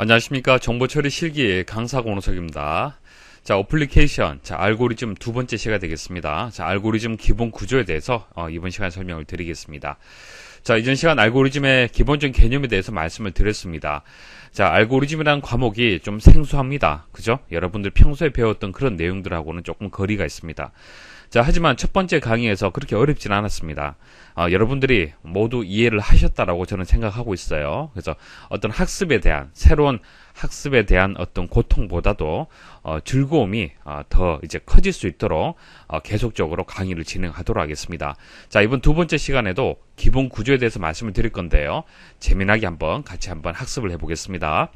안녕하십니까 정보처리 실기의 강사 권호석입니다 자 어플리케이션 자 알고리즘 두 번째 시가 되겠습니다 자 알고리즘 기본 구조에 대해서 어, 이번 시간 설명을 드리겠습니다 자 이전 시간 알고리즘의 기본적인 개념에 대해서 말씀을 드렸습니다 자 알고리즘이라는 과목이 좀 생소합니다 그죠 여러분들 평소에 배웠던 그런 내용들하고는 조금 거리가 있습니다 자, 하지만 첫 번째 강의에서 그렇게 어렵진 않았습니다. 어, 여러분들이 모두 이해를 하셨다라고 저는 생각하고 있어요. 그래서 어떤 학습에 대한 새로운 학습에 대한 어떤 고통보다도 어, 즐거움이 어, 더 이제 커질 수 있도록 어, 계속적으로 강의를 진행하도록 하겠습니다. 자 이번 두 번째 시간에도 기본 구조에 대해서 말씀을 드릴 건데요. 재미나게 한번 같이 한번 학습을 해보겠습니다.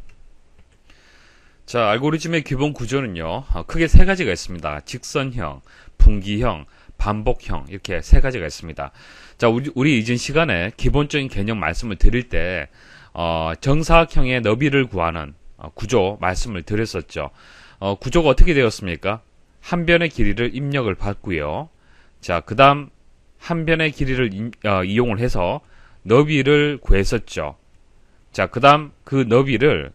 자 알고리즘의 기본 구조는요 어, 크게 세 가지가 있습니다. 직선형, 분기형, 반복형 이렇게 세 가지가 있습니다. 자, 우리, 우리 이전 시간에 기본적인 개념 말씀을 드릴 때 어, 정사각형의 너비를 구하는 어, 구조 말씀을 드렸었죠. 어, 구조가 어떻게 되었습니까? 한 변의 길이를 입력을 받고요. 자, 그다음 한 변의 길이를 이, 어, 이용을 해서 너비를 구했었죠. 자, 그다음 그 너비를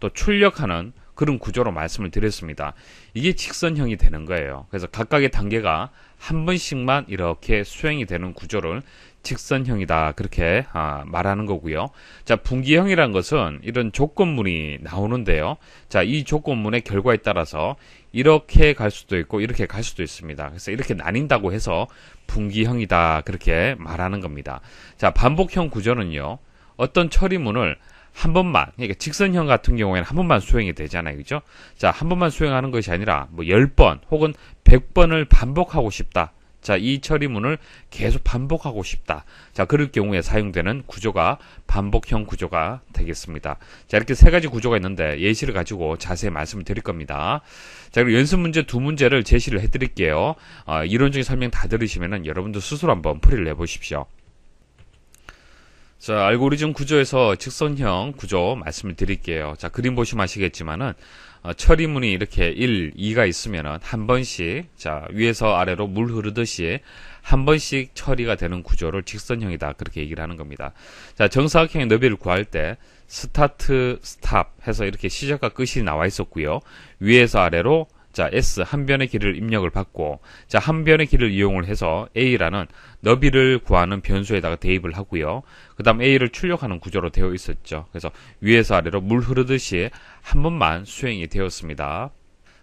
또 출력하는 그런 구조로 말씀을 드렸습니다. 이게 직선형이 되는 거예요. 그래서 각각의 단계가 한 번씩만 이렇게 수행이 되는 구조를 직선형이다 그렇게 아, 말하는 거고요. 자 분기형이란 것은 이런 조건문이 나오는데요. 자이 조건문의 결과에 따라서 이렇게 갈 수도 있고 이렇게 갈 수도 있습니다. 그래서 이렇게 나뉜다고 해서 분기형이다 그렇게 말하는 겁니다. 자 반복형 구조는요. 어떤 처리문을 한 번만 그러니까 직선형 같은 경우에는 한 번만 수행이 되잖아요. 그죠? 자, 한 번만 수행하는 것이 아니라 뭐 10번 혹은 100번을 반복하고 싶다. 자, 이 처리문을 계속 반복하고 싶다. 자, 그럴 경우에 사용되는 구조가 반복형 구조가 되겠습니다. 자, 이렇게 세 가지 구조가 있는데 예시를 가지고 자세히 말씀을 드릴 겁니다. 자, 그리고 연습 문제 두 문제를 제시를 해 드릴게요. 어, 이론적인 설명 다 들으시면은 여러분도 스스로 한번 풀이를 해 보십시오. 자, 알고리즘 구조에서 직선형 구조 말씀을 드릴게요. 자, 그림 보시면 아시겠지만은, 어, 처리문이 이렇게 1, 2가 있으면은 한 번씩, 자, 위에서 아래로 물 흐르듯이 한 번씩 처리가 되는 구조를 직선형이다. 그렇게 얘기를 하는 겁니다. 자, 정사각형의 너비를 구할 때, 스타트, 스탑 해서 이렇게 시작과 끝이 나와 있었고요. 위에서 아래로 자, S 한 변의 길을 입력을 받고 자, 한 변의 길을 이용을 해서 A라는 너비를 구하는 변수에다가 대입을 하고요. 그다음 A를 출력하는 구조로 되어 있었죠. 그래서 위에서 아래로 물 흐르듯이 한 번만 수행이 되었습니다.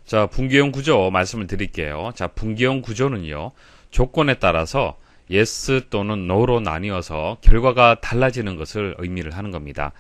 자, 분기형 구조 말씀을 드릴게요. 자, 분기형 구조는요. 조건에 따라서 yes 또는 no로 나뉘어서 결과가 달라지는 것을 의미를 하는 겁니다.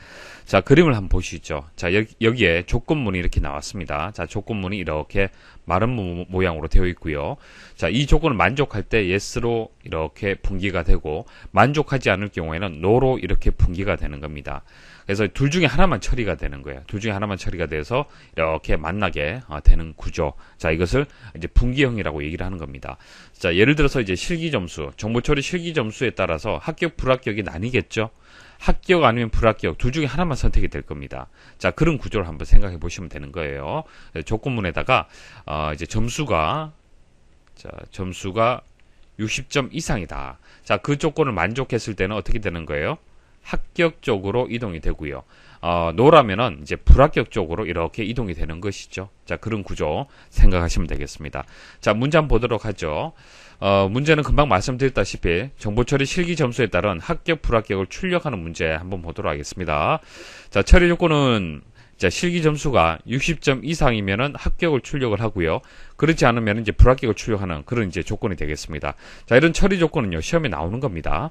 자, 그림을 한번 보시죠. 자, 여기, 에 조건문이 이렇게 나왔습니다. 자, 조건문이 이렇게 마른 모, 양으로 되어 있고요. 자, 이 조건을 만족할 때 yes로 이렇게 분기가 되고 만족하지 않을 경우에는 no로 이렇게 분기가 되는 겁니다. 그래서 둘 중에 하나만 처리가 되는 거예요. 둘 중에 하나만 처리가 돼서 이렇게 만나게 어, 되는 구조. 자, 이것을 이제 분기형이라고 얘기를 하는 겁니다. 자, 예를 들어서 이제 실기 점수, 정보 처리 실기 점수에 따라서 합격 불합격이 나뉘겠죠. 합격 아니면 불합격 둘 중에 하나만 선택이 될 겁니다. 자 그런 구조를 한번 생각해 보시면 되는 거예요. 예, 조건문에다가 어, 이제 점수가 자 점수가 60점 이상이다. 자그 조건을 만족했을 때는 어떻게 되는 거예요? 합격적으로 이동이 되고요. 어, 노라면은 이제 불합격적으로 이렇게 이동이 되는 것이죠. 자, 그런 구조 생각하시면 되겠습니다. 자, 문장 보도록 하죠. 어, 문제는 금방 말씀드렸다시피 정보처리 실기 점수에 따른 합격, 불합격을 출력하는 문제 한번 보도록 하겠습니다. 자, 처리 조건은 자, 실기 점수가 60점 이상이면은 합격을 출력을 하고요. 그렇지 않으면 이제 불합격을 출력하는 그런 이제 조건이 되겠습니다. 자, 이런 처리 조건은요, 시험에 나오는 겁니다.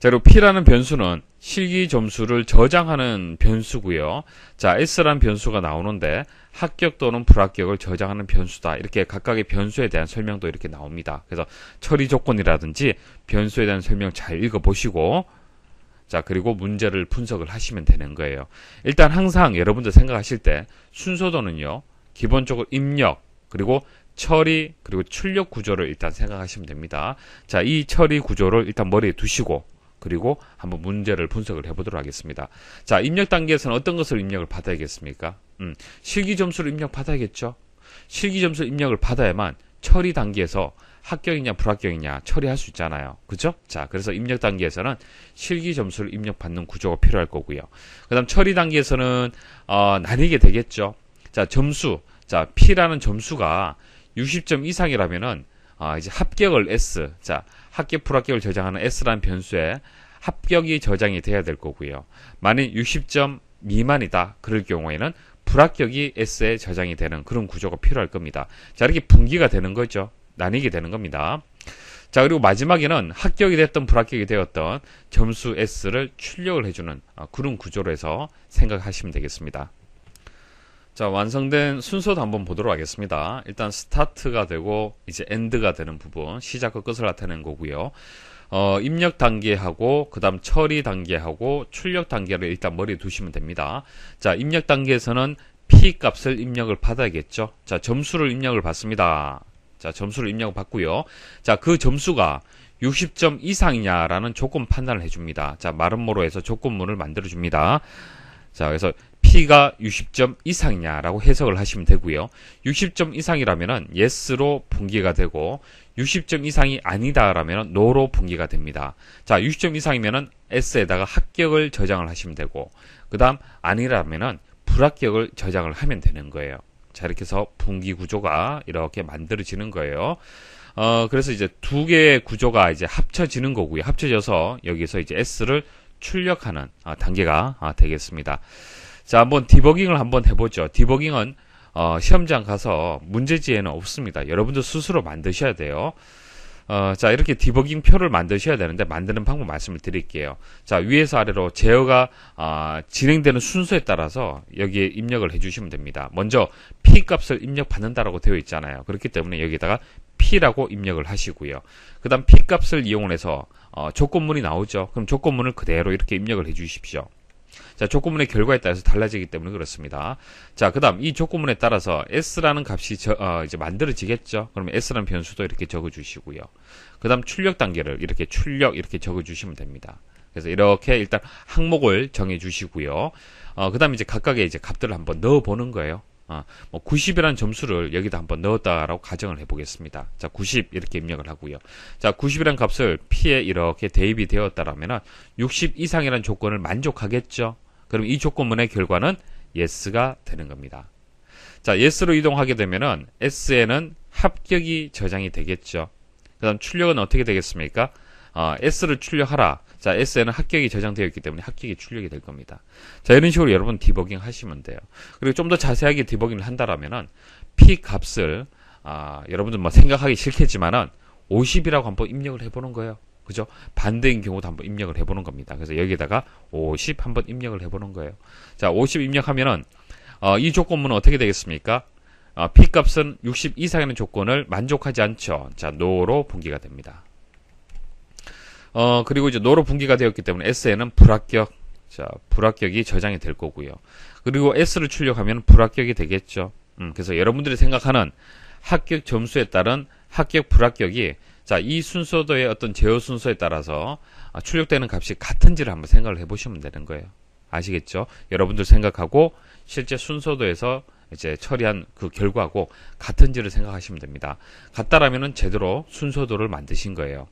자, 그리고 P라는 변수는 실기 점수를 저장하는 변수고요. 자, S라는 변수가 나오는데 합격 또는 불합격을 저장하는 변수다. 이렇게 각각의 변수에 대한 설명도 이렇게 나옵니다. 그래서 처리 조건이라든지 변수에 대한 설명 잘 읽어보시고 자, 그리고 문제를 분석을 하시면 되는 거예요. 일단 항상 여러분들 생각하실 때 순서도는요. 기본적으로 입력, 그리고 처리, 그리고 출력 구조를 일단 생각하시면 됩니다. 자, 이 처리 구조를 일단 머리에 두시고 그리고 한번 문제를 분석을 해보도록 하겠습니다. 자, 입력 단계에서는 어떤 것을 입력을 받아야겠습니까? 음, 실기 점수를 입력 받아야겠죠? 실기 점수 입력을 받아야만 처리 단계에서 합격이냐 불합격이냐 처리할 수 있잖아요. 그죠? 자, 그래서 입력 단계에서는 실기 점수를 입력받는 구조가 필요할 거고요. 그 다음 처리 단계에서는, 어, 나뉘게 되겠죠? 자, 점수. 자, P라는 점수가 60점 이상이라면은 아, 이제 합격을 S. 자, 합격 불합격을 저장하는 S라는 변수에 합격이 저장이 돼야 될 거고요. 만약 60점 미만이다. 그럴 경우에는 불합격이 S에 저장이 되는 그런 구조가 필요할 겁니다. 자, 이렇게 분기가 되는 거죠. 나뉘게 되는 겁니다. 자, 그리고 마지막에는 합격이 됐던 불합격이 되었던 점수 S를 출력을 해주는 아, 그런 구조로 해서 생각하시면 되겠습니다. 자, 완성된 순서도 한번 보도록 하겠습니다. 일단 스타트가 되고 이제 엔드가 되는 부분, 시작과 그 끝을 나타낸 거고요. 어, 입력 단계하고 그다음 처리 단계하고 출력 단계를 일단 머리에 두시면 됩니다. 자, 입력 단계에서는 p 값을 입력을 받아야겠죠. 자, 점수를 입력을 받습니다. 자, 점수를 입력을 받고요. 자, 그 점수가 60점 이상이냐라는 조건 판단을 해줍니다. 자, 마름모로 해서 조건문을 만들어줍니다. 자, 그래서 P가 60점 이상이냐라고 해석을 하시면 되고요. 60점 이상이라면 yes로 분기가 되고 60점 이상이 아니다라면 no로 분기가 됩니다. 자, 60점 이상이면 s에다가 합격을 저장을 하시면 되고 그다음 아니라면 불합격을 저장을 하면 되는 거예요. 자, 이렇게 해서 분기 구조가 이렇게 만들어지는 거예요. 어, 그래서 이제 두 개의 구조가 이제 합쳐지는 거고요. 합쳐져서 여기서 이제 s를 출력하는 어, 단계가 아, 되겠습니다. 자, 한번 디버깅을 한번 해보죠. 디버깅은 어, 시험장 가서 문제지에는 없습니다. 여러분들 스스로 만드셔야 돼요. 어, 자, 이렇게 디버깅 표를 만드셔야 되는데 만드는 방법 말씀을 드릴게요. 자, 위에서 아래로 제어가 어, 진행되는 순서에 따라서 여기에 입력을 해주시면 됩니다. 먼저 P 값을 입력받는다라고 되어 있잖아요. 그렇기 때문에 여기다가 P라고 입력을 하시고요. 그 다음 P 값을 이용해서 어, 조건문이 나오죠. 그럼 조건문을 그대로 이렇게 입력을 해주십시오. 자, 조건문의 결과에 따라서 달라지기 때문에 그렇습니다. 자, 그 다음 이 조건문에 따라서 s라는 값이 저, 어, 이제 만들어지겠죠? 그러면 s라는 변수도 이렇게 적어주시고요. 그 다음 출력 단계를 이렇게 출력 이렇게 적어주시면 됩니다. 그래서 이렇게 일단 항목을 정해주시고요. 어, 그 다음 이제 각각의 이제 값들을 한번 넣어보는 거예요. 어, 뭐 90이라는 점수를 여기다 한번 넣었다라고 가정을 해보겠습니다. 자, 90 이렇게 입력을 하고요. 자, 90이라는 값을 P에 이렇게 대입이 되었다라면 60 이상이라는 조건을 만족하겠죠. 그럼 이 조건문의 결과는 yes가 되는 겁니다. 자, yes로 이동하게 되면 s에는 합격이 저장이 되겠죠. 그다음 출력은 어떻게 되겠습니까? 어, S를 출력하라. 자, S에는 합격이 저장되어 있기 때문에 합격이 출력이 될 겁니다. 자, 이런 식으로 여러분 디버깅 하시면 돼요. 그리고 좀 더 자세하게 디버깅을 한다라면은 P 값을 아, 여러분들 뭐 생각하기 싫겠지만은 50이라고 한번 입력을 해보는 거예요. 그죠? 반대인 경우도 한번 입력을 해보는 겁니다. 그래서 여기에다가 50 한번 입력을 해보는 거예요. 자, 50 입력하면은 어, 이 조건문은 어떻게 되겠습니까? 어, P 값은 60 이상의 이 조건을 만족하지 않죠. 자, no로 분기가 됩니다. 어, 그리고 이제 노로 분기가 되었기 때문에 S에는 불합격. 자, 불합격이 저장이 될 거고요. 그리고 S를 출력하면 불합격이 되겠죠. 음, 그래서 여러분들이 생각하는 합격 점수에 따른 합격 불합격이 자, 이 순서도의 어떤 제어 순서에 따라서 아, 출력되는 값이 같은지를 한번 생각을 해 보시면 되는 거예요. 아시겠죠? 여러분들 생각하고 실제 순서도에서 이제 처리한 그 결과하고 같은지를 생각하시면 됩니다. 같다라면은 제대로 순서도를 만드신 거예요.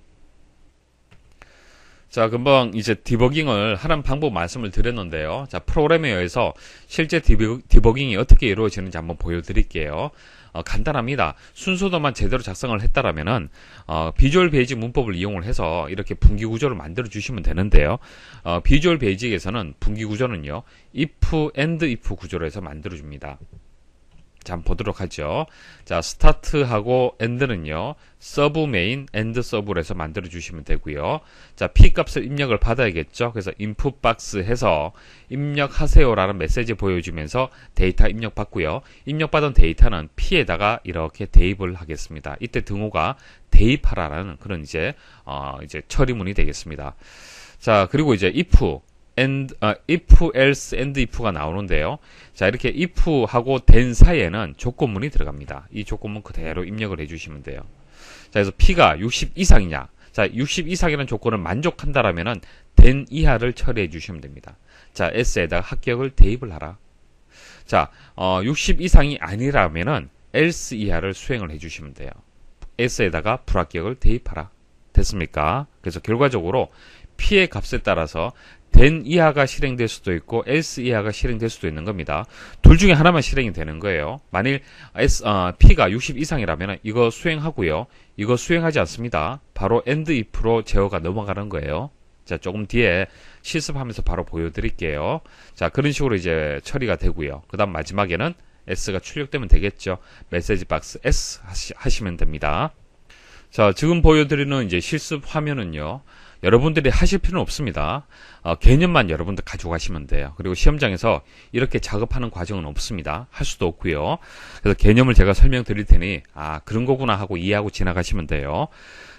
자, 금방 이제 디버깅을 하는 방법 말씀을 드렸는데요. 자, 프로그램에 래서 실제 디버, 디버깅이 어떻게 이루어지는지 한번 보여드릴게요. 어, 간단합니다. 순서도만 제대로 작성을 했다라면은 어, 비주얼 베이직 문법을 이용을 해서 이렇게 분기 구조를 만들어 주시면 되는데요. 어, 비주얼 베이직에서는 분기 구조는요. if and if 구조로 해서 만들어 줍니다. 한번 보도록 하죠. 자, 스타트하고 엔드는요. 서브 메인 엔드 서브로 해서 만들어 주시면 되고요. 자, p 값을 입력을 받아야겠죠. 그래서 인풋 박스 해서 입력하세요라는 메시지 보여주면서 데이터 입력 받고요. 입력받은 데이터는 p에다가 이렇게 대입을 하겠습니다. 이때 등호가 대입하라라는 그런 이제 어 이제 처리문이 되겠습니다. 자, 그리고 이제 if and, 어, if, else, and if가 나오는데요. 자, 이렇게 if하고 된 사이에는 조건문이 들어갑니다. 이 조건문 그대로 입력을 해주시면 돼요. 자, 그래서 p가 60 이상이냐. 자, 60 이상이라는 조건을 만족한다라면은 된 이하를 처리해 주시면 됩니다. 자, s에다가 합격을 대입을 하라. 자, 어, 60 이상이 아니라면은 else 이하를 수행을 해 주시면 돼요. s에다가 불합격을 대입하라. 됐습니까? 그래서 결과적으로 p의 값에 따라서 then 이하가 실행될 수도 있고 else 이하가 실행될 수도 있는 겁니다. 둘 중에 하나만 실행이 되는 거예요. 만일 s, 어, p가 60 이상이라면 이거 수행하고요. 이거 수행하지 않습니다. 바로 and if로 제어가 넘어가는 거예요. 자, 조금 뒤에 실습하면서 바로 보여드릴게요. 자, 그런 식으로 이제 처리가 되고요. 그 다음 마지막에는 S가 출력되면 되겠죠. 메시지 박스 S 하시, 하시면 됩니다. 자, 지금 보여드리는 이제 실습 화면은요. 여러분들이 하실 필요는 없습니다. 어, 개념만 여러분들 가져가시면 돼요. 그리고 시험장에서 이렇게 작업하는 과정은 없습니다. 할 수도 없고요. 그래서 개념을 제가 설명드릴 테니 아 그런 거구나 하고 이해하고 지나가시면 돼요.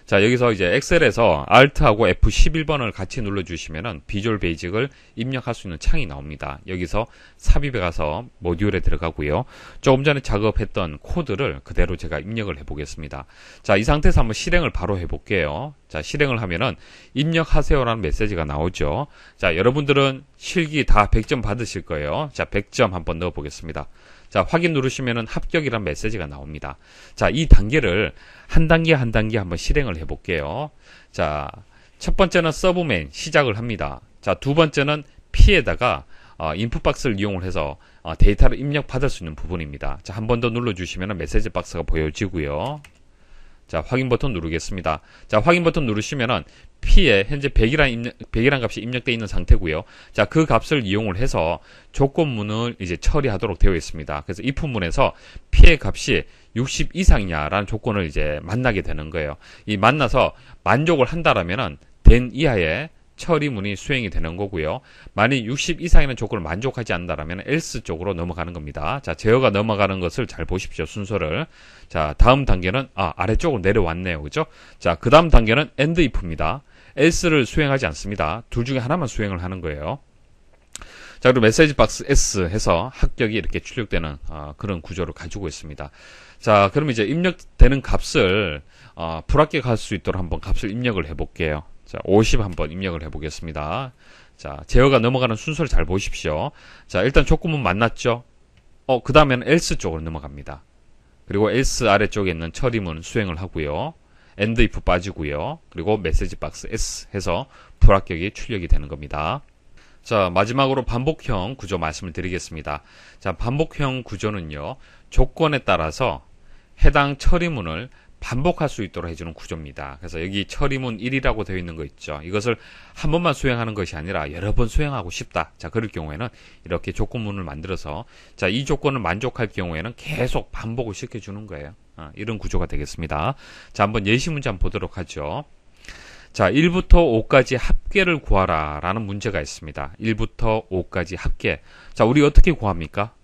자 여기서 이제 엑셀에서 Alt하고 F11번을 같이 눌러주시면은 비주얼 베이직을 입력할 수 있는 창이 나옵니다. 여기서 삽입에 가서 모듈에 들어가고요. 조금 전에 작업했던 코드를 그대로 제가 입력을 해보겠습니다. 자 이 상태에서 한번 실행을 바로 해볼게요. 자 실행을 하면은 입력하세요라는 메시지가 나오죠. 자 여러분들은 실기 다 100점 받으실 거예요. 자 100점 한번 넣어보겠습니다. 자, 확인 누르시면은 합격이란 메시지가 나옵니다. 자, 이 단계를 한 단계 한 단계 한번 실행을 해 볼게요. 자, 첫 번째는 서브맨 시작을 합니다. 자, 두 번째는 P에다가 어, 인풋박스를 이용을 해서 어, 데이터를 입력받을 수 있는 부분입니다. 자, 한 번 더 눌러주시면 메시지 박스가 보여지고요. 자, 확인 버튼 누르겠습니다. 자, 확인 버튼 누르시면은 P에 현재 100이란, 입력, 100이란 값이 입력되어 있는 상태고요. 자, 그 값을 이용을 해서 조건문을 이제 처리하도록 되어 있습니다. 그래서 if문에서 P의 값이 60 이상이냐라는 조건을 이제 만나게 되는 거예요. 이 만나서 만족을 한다라면은 된 이하의 처리문이 수행이 되는 거고요. 만일 60 이상이라는 조건을 만족하지 않는다라면 else 쪽으로 넘어가는 겁니다. 자, 제어가 넘어가는 것을 잘 보십시오. 순서를. 자, 다음 단계는 아, 아래쪽으로 내려왔네요. 그죠? 자, 그다음 단계는 and if입니다. else를 수행하지 않습니다. 둘 중에 하나만 수행을 하는 거예요. 자, 그리고 메시지 박스 S 해서 합격이 이렇게 출력되는 어, 그런 구조를 가지고 있습니다. 자, 그럼 이제 입력되는 값을 어, 불합격할 수 있도록 한번 값을 입력을 해 볼게요. 자, 50 한번 입력을 해보겠습니다. 자, 제어가 넘어가는 순서를 잘 보십시오. 자, 일단 조금은 만났죠? 어, 그 다음에는 else 쪽으로 넘어갑니다. 그리고 else 아래쪽에 있는 처리문 수행을 하고요. end if 빠지고요. 그리고 메시지 박스 s 해서 불합격이 출력이 되는 겁니다. 자, 마지막으로 반복형 구조 말씀을 드리겠습니다. 자, 반복형 구조는요. 조건에 따라서 해당 처리문을 반복할 수 있도록 해주는 구조입니다. 그래서 여기 처리문 1이라고 되어 있는 거 있죠. 이것을 한 번만 수행하는 것이 아니라 여러 번 수행하고 싶다. 자, 그럴 경우에는 이렇게 조건문을 만들어서 자, 이 조건을 만족할 경우에는 계속 반복을 시켜주는 거예요. 아, 이런 구조가 되겠습니다. 자, 한번 예시 문제 한번 보도록 하죠. 자, 1부터 5까지 합계를 구하라 라는 문제가 있습니다. 1부터 5까지 합계. 자, 우리 어떻게 구합니까?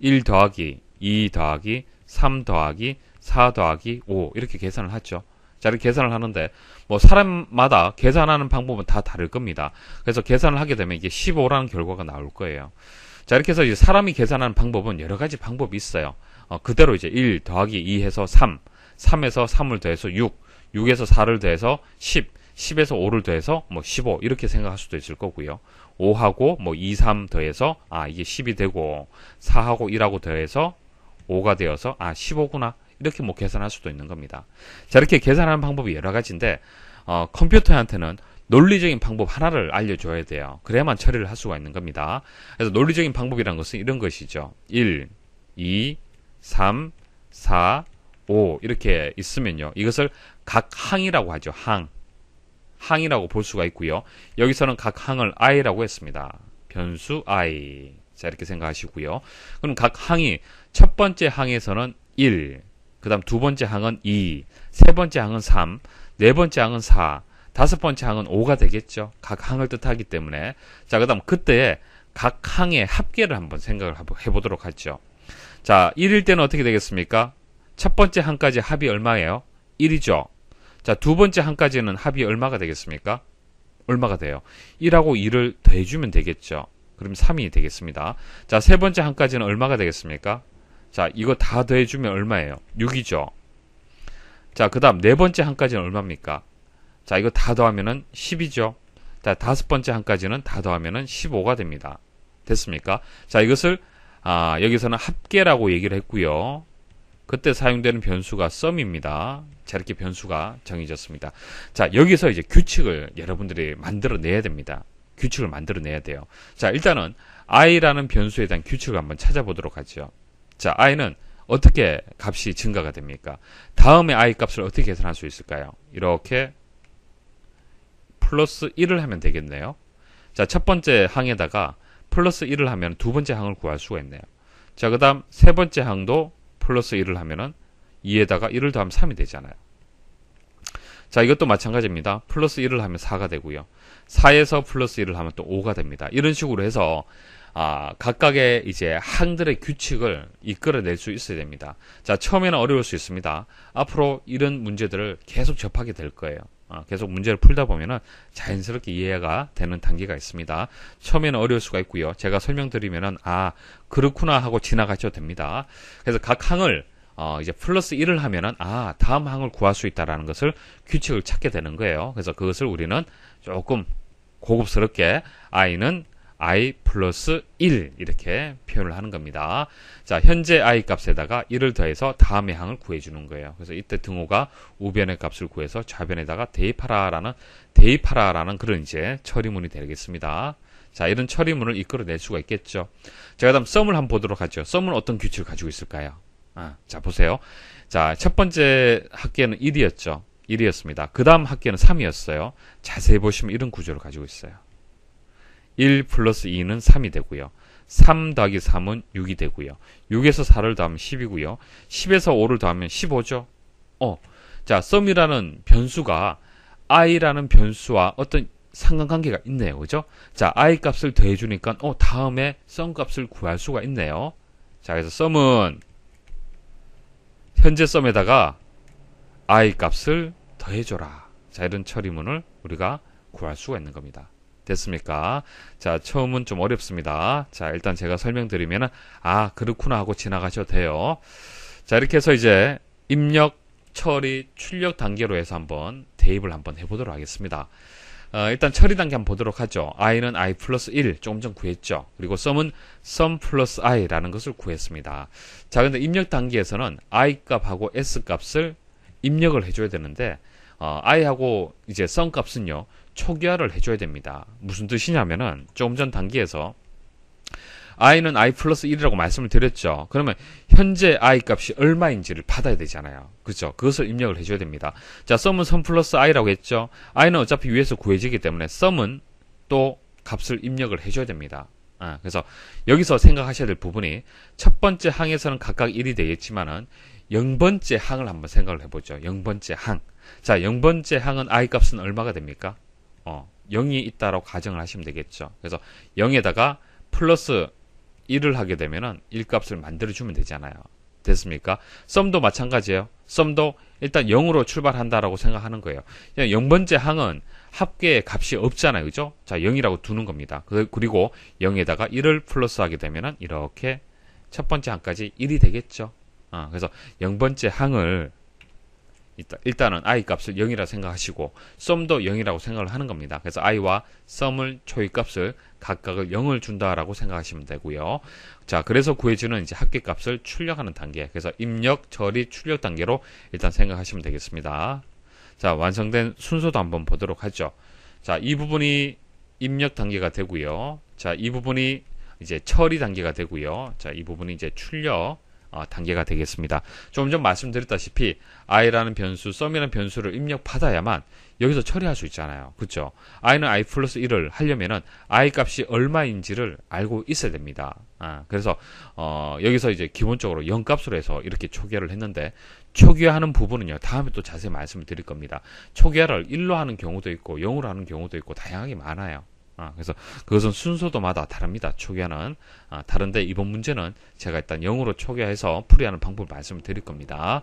1 더하기, 2 더하기, 3 더하기, 4 더하기 5 이렇게 계산을 하죠. 자, 이렇게 계산을 하는데 뭐 사람마다 계산하는 방법은 다 다를 겁니다. 그래서 계산을 하게 되면 이게 15라는 결과가 나올 거예요. 자, 이렇게 해서 이제 사람이 계산하는 방법은 여러 가지 방법이 있어요. 어, 그대로 이제 1 더하기 2 해서 3, 3에서 3을 더해서 6, 6에서 4를 더해서 10, 10에서 5를 더해서 뭐15 이렇게 생각할 수도 있을 거고요. 5하고 뭐 2, 3 더해서 아 이게 10이 되고 4하고 1하고 더해서 5가 되어서 아 15구나 이렇게 뭐 계산할 수도 있는 겁니다. 자, 이렇게 계산하는 방법이 여러 가지인데 어, 컴퓨터한테는 논리적인 방법 하나를 알려줘야 돼요. 그래야만 처리를 할 수가 있는 겁니다. 그래서 논리적인 방법이라는 것은 이런 것이죠. 1, 2, 3, 4, 5 이렇게 있으면요. 이것을 각 항이라고 하죠. 항. 항이라고 볼 수가 있고요. 여기서는 각 항을 i라고 했습니다. 변수 i. 자, 이렇게 생각하시고요. 그럼 각 항이 첫 번째 항에서는 1, 그 다음 두 번째 항은 2, 세 번째 항은 3, 네 번째 항은 4, 다섯 번째 항은 5가 되겠죠. 각 항을 뜻하기 때문에. 자, 그 다음 그때 각 항의 합계를 한번 생각을 해보도록 하죠. 자, 1일 때는 어떻게 되겠습니까? 첫 번째 항까지 합이 얼마예요? 1이죠. 자, 두 번째 항까지는 합이 얼마가 되겠습니까? 얼마가 돼요? 1하고 2를 더해주면 되겠죠. 그럼 3이 되겠습니다. 자, 세 번째 항까지는 얼마가 되겠습니까? 자, 이거 다 더해주면 얼마예요? 6이죠. 자, 그 다음 네 번째 한까지는 얼마입니까? 자, 이거 다 더하면은 10이죠. 자, 다섯 번째 한까지는 다 더하면은 15가 됩니다. 됐습니까? 자, 이것을 아, 여기서는 합계라고 얘기를 했고요. 그때 사용되는 변수가 썸입니다. 자, 이렇게 변수가 정해졌습니다. 자, 여기서 이제 규칙을 여러분들이 만들어내야 됩니다. 규칙을 만들어내야 돼요. 자, 일단은 i라는 변수에 대한 규칙을 한번 찾아보도록 하죠. 자, i는 어떻게 값이 증가가 됩니까? 다음에 i 값을 어떻게 계산할 수 있을까요? 이렇게 플러스 1을 하면 되겠네요. 자, 첫 번째 항에다가 플러스 1을 하면 두 번째 항을 구할 수가 있네요. 자, 그 다음 세 번째 항도 플러스 1을 하면은 2에다가 1을 더하면 3이 되잖아요. 자, 이것도 마찬가지입니다. 플러스 1을 하면 4가 되고요. 4에서 플러스 1을 하면 또 5가 됩니다. 이런 식으로 해서 아, 각각의 이제 항들의 규칙을 이끌어낼 수 있어야 됩니다. 자, 처음에는 어려울 수 있습니다. 앞으로 이런 문제들을 계속 접하게 될 거예요. 아, 계속 문제를 풀다 보면은 자연스럽게 이해가 되는 단계가 있습니다. 처음에는 어려울 수가 있고요. 제가 설명드리면은 아 그렇구나 하고 지나가셔도 됩니다. 그래서 각 항을 어, 이제 플러스 1을 하면은 아 다음 항을 구할 수 있다라는 것을 규칙을 찾게 되는 거예요. 그래서 그것을 우리는 조금 고급스럽게 아이는 i 플러스 1 이렇게 표현을 하는 겁니다. 자, 현재 i 값에다가 1을 더해서 다음의 항을 구해주는 거예요. 그래서 이때 등호가 우변의 값을 구해서 좌변에다가 대입하라라는 대입하라라는 그런 이제 처리문이 되겠습니다. 자, 이런 처리문을 이끌어낼 수가 있겠죠. 제가 다음 썸을 한번 보도록 하죠. 썸은 어떤 규칙을 가지고 있을까요? 아, 자, 보세요. 자, 첫 번째 학계는 1이었죠. 1이었습니다. 그 다음 학계는 3이었어요. 자세히 보시면 이런 구조를 가지고 있어요. 1 플러스 2는 3이 되고요. 3 더하기 3은 6이 되고요. 6에서 4를 더하면 10이고요. 10에서 5를 더하면 15죠. 어. 자, 썸이라는 변수가 i라는 변수와 어떤 상관관계가 있네요. 그죠? 자, i 값을 더해주니까 어, 다음에 썸 값을 구할 수가 있네요. 자, 그래서 썸은 현재 썸에다가 i 값을 더해줘라. 자, 이런 처리문을 우리가 구할 수가 있는 겁니다. 됐습니까? 자, 처음은 좀 어렵습니다. 자, 일단 제가 설명드리면은, 아, 그렇구나 하고 지나가셔도 돼요. 자, 이렇게 해서 이제 입력, 처리, 출력 단계로 해서 한번 대입을 한번 해보도록 하겠습니다. 어, 일단 처리 단계 한번 보도록 하죠. i는 i 플러스 1 조금 전 구했죠. 그리고 sum은 sum 플러스 i라는 것을 구했습니다. 자, 근데 입력 단계에서는 i 값하고 s 값을 입력을 해줘야 되는데 어, i하고 이제 sum 값은요 초기화를 해줘야 됩니다. 무슨 뜻이냐면은 조금 전 단계에서 i는 i 플러스 1이라고 말씀을 드렸죠. 그러면 현재 i 값이 얼마인지를 받아야 되잖아요. 그죠 그것을 입력을 해줘야 됩니다. 자, 썸은 선 플러스 i라고 했죠. i는 어차피 위에서 구해지기 때문에 썸은 또 값을 입력을 해줘야 됩니다. 아, 그래서 여기서 생각하셔야 될 부분이 첫 번째 항에서는 각각 1이 되겠지만은 0번째 항을 한번 생각을 해보죠. 0번째 항. 자, 0번째 항은 i 값은 얼마가 됩니까? 어, 0이 있다라고 가정을 하시면 되겠죠. 그래서 0에다가 플러스 1을 하게 되면은 1값을 만들어주면 되잖아요. 됐습니까? 썸도 마찬가지예요. 썸도 일단 0으로 출발한다라고 생각하는 거예요. 0번째 항은 합계의 값이 없잖아요. 그죠? 자, 0이라고 두는 겁니다. 그, 그리고 0에다가 1을 플러스하게 되면은 이렇게 첫 번째 항까지 1이 되겠죠. 어, 그래서 0번째 항을 일단, 은 i 값을 0이라 생각하시고 썸도 0이라고 생각을 하는 겁니다. 그래서 i와 썸을 초이값을 각각을 0을 준다라고 생각하시면 되고요. 자, 그래서 구해지는 이제 합계값을 출력하는 단계. 그래서 입력, 처리, 출력 단계로 일단 생각하시면 되겠습니다. 자, 완성된 순서도 한번 보도록 하죠. 자, 이 부분이 입력 단계가 되고요. 자, 이 부분이 이제 처리 단계가 되고요. 자, 이 부분이 이제 출력 아, 단계가 되겠습니다. 조금 전 말씀드렸다시피 i라는 변수, sum이라는 변수를 입력받아야만 여기서 처리할 수 있잖아요. 그렇죠? i는 i 플러스 1을 하려면은 i 값이 얼마인지를 알고 있어야 됩니다. 아, 그래서 어, 여기서 이제 기본적으로 0값으로 해서 이렇게 초기화를 했는데 초기화하는 부분은요. 다음에 또 자세히 말씀을 드릴 겁니다. 초기화를 1로 하는 경우도 있고 0으로 하는 경우도 있고 다양하게 많아요. 아, 그래서 그것은 순서도마다 다릅니다. 초기화는 아, 다른데 이번 문제는 제가 일단 0으로 초기화해서 풀이하는 방법을 말씀을 드릴 겁니다.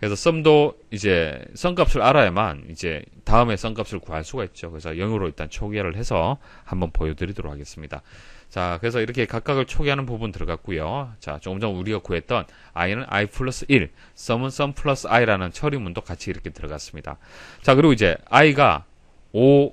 그래서 썸도 이제 썸값을 알아야만 이제 다음에 썸값을 구할 수가 있죠. 그래서 0으로 일단 초기화를 해서 한번 보여드리도록 하겠습니다. 자, 그래서 이렇게 각각을 초기하는 부분 들어갔고요. 자, 조금 전 우리가 구했던 i는 i 플러스 1, 썸은 썸 플러스 i라는 처리문도 같이 이렇게 들어갔습니다. 자, 그리고 이제 i가 5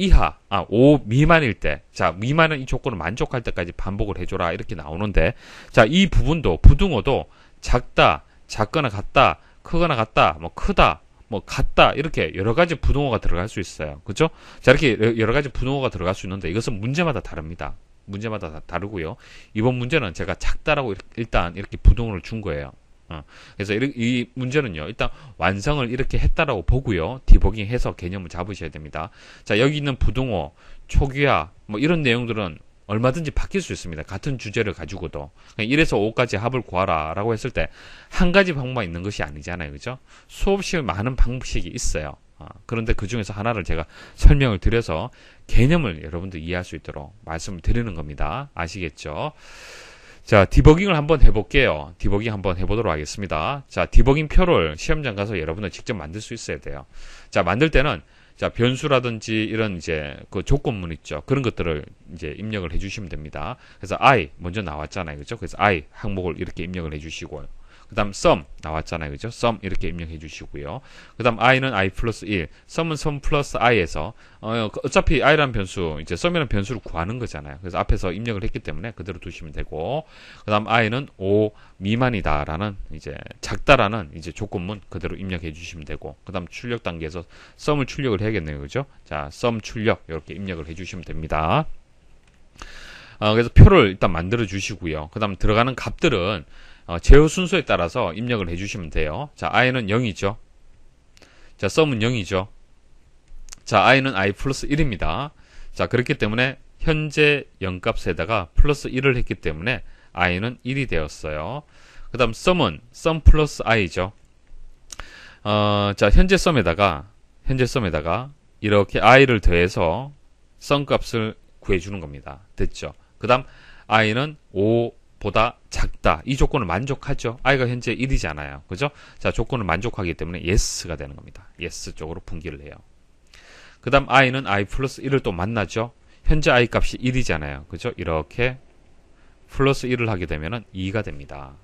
이하, 아, 5 미만일 때, 자, 미만은 이 조건을 만족할 때까지 반복을 해줘라. 이렇게 나오는데, 자, 이 부분도, 부등호도 작다, 작거나 같다, 크거나 같다, 뭐, 크다, 뭐, 같다, 이렇게 여러 가지 부등호가 들어갈 수 있어요. 그죠? 자, 이렇게 여러 가지 부등호가 들어갈 수 있는데, 이것은 문제마다 다릅니다. 문제마다 다 다르고요. 이번 문제는 제가 작다라고 일단 이렇게 부등호를 준 거예요. 어. 그래서 이, 이 문제는요. 일단 완성을 이렇게 했다라고 보고요. 디버깅해서 개념을 잡으셔야 됩니다. 자 여기 있는 부동호, 초기화 뭐 이런 내용들은 얼마든지 바뀔 수 있습니다. 같은 주제를 가지고도. 1에서 5까지 합을 구하라 라고 했을 때, 한 가지 방법만 있는 것이 아니잖아요. 그죠? 수없이 많은 방식이 있어요. 아, 그런데 그 중에서 하나를 제가 설명을 드려서 개념을 여러분들 이해할 수 있도록 말씀을 드리는 겁니다. 아시겠죠? 자, 디버깅을 한번 해볼게요. 디버깅 한번 해보도록 하겠습니다. 자, 디버깅 표를 시험장 가서 여러분들 직접 만들 수 있어야 돼요. 자, 만들 때는 자, 변수라든지 이런 이제 그 조건문 있죠. 그런 것들을 이제 입력을 해주시면 됩니다. 그래서 I 먼저 나왔잖아요. 그죠? 그래서 I 항목을 이렇게 입력을 해주시고요. 그 다음 sum 나왔잖아요. 그죠? sum 이렇게 입력해 주시고요. 그 다음 i는 i 플러스 1, sum은 sum 플러스 i에서 어, 어차피 i라는 변수, 이제 sum이라는 변수를 구하는 거잖아요. 그래서 앞에서 입력을 했기 때문에 그대로 두시면 되고 그 다음 i는 5 미만이다라는 이제 작다라는 이제 조건문 그대로 입력해 주시면 되고 그 다음 출력 단계에서 sum을 출력을 해야겠네요. 그죠? 자, 썸 출력 이렇게 입력을 해 주시면 됩니다. 어, 그래서 표를 일단 만들어 주시고요. 그 다음 들어가는 값들은 어, 제어 순서에 따라서 입력을 해주시면 돼요. 자, i는 0이죠. 자, sum은 0이죠. 자, i는 i 플러스 1입니다. 자, 그렇기 때문에 현재 0값에다가 플러스 1을 했기 때문에 i는 1이 되었어요. 그 다음 sum은 sum 플러스 i죠. 어, 자, 현재 sum에다가 현재 sum에다가 이렇게 i를 더해서 sum 값을 구해주는 겁니다. 됐죠? 그 다음 i는 5 보다 작다. 이 조건을 만족하죠. 아이가 현재 1이잖아요. 그죠? 자, 조건을 만족하기 때문에 yes가 되는 겁니다. yes 쪽으로 분기를 해요. 그 다음 i는 i 플러스 1을 또 만나죠. 현재 i 값이 1이잖아요. 그죠? 이렇게 플러스 1을 하게 되면은 2가 됩니다.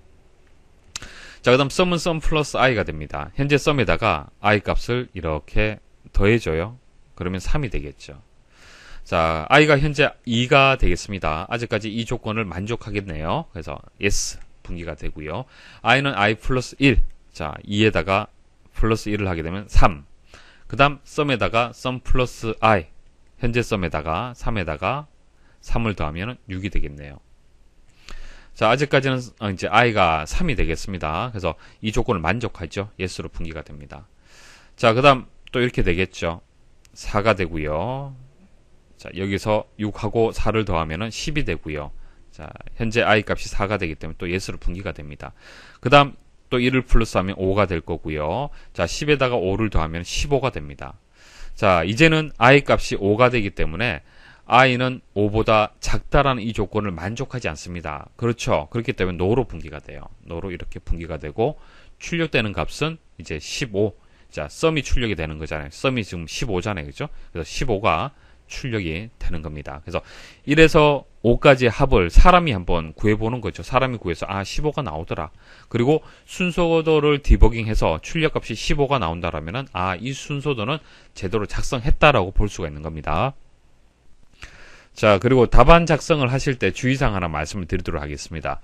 자, 그 다음 썸은 썸 플러스 i가 됩니다. 현재 썸에다가 i 값을 이렇게 더해줘요. 그러면 3이 되겠죠. 자, 이가 현재 2가 되겠습니다. 아직까지 이 조건을 만족하겠네요. 그래서 yes 분기가 되고요. i는 i 플러스 1. 자, 2에다가 플러스 1을 하게 되면 3. 그 다음 썸에다가 썸 플러스 i. 현재 썸에다가 3에다가 3을 더하면 6이 되겠네요. 자, 아직까지는 어, 이제 i가 3이 되겠습니다. 그래서 이 조건을 만족하죠. yes로 분기가 됩니다. 자, 그 다음 또 이렇게 되겠죠. 4가 되고요. 자, 여기서 6하고 4를 더하면 10이 되고요. 자, 현재 i 값이 4가 되기 때문에 또 예수로 분기가 됩니다. 그다음 또 1을 플러스하면 5가 될 거고요. 자, 10에다가 5를 더하면 15가 됩니다. 자, 이제는 i 값이 5가 되기 때문에 i는 5보다 작다라는 이 조건을 만족하지 않습니다. 그렇죠. 그렇기 때문에 노로 분기가 돼요. 노로 이렇게 분기가 되고 출력되는 값은 이제 15. 자, 썸이 출력이 되는 거잖아요. 썸이 지금 15잖아요. 그죠? 그래서 15가 출력이 되는 겁니다. 그래서 1에서 5까지 합을 사람이 한번 구해보는 거죠. 사람이 구해서 아 15가 나오더라. 그리고 순서도를 디버깅해서 출력값이 15가 나온다라면은 아 이 순서도는 제대로 작성했다라고 볼 수가 있는 겁니다. 자 그리고 답안 작성을 하실 때 주의사항 하나 말씀을 드리도록 하겠습니다.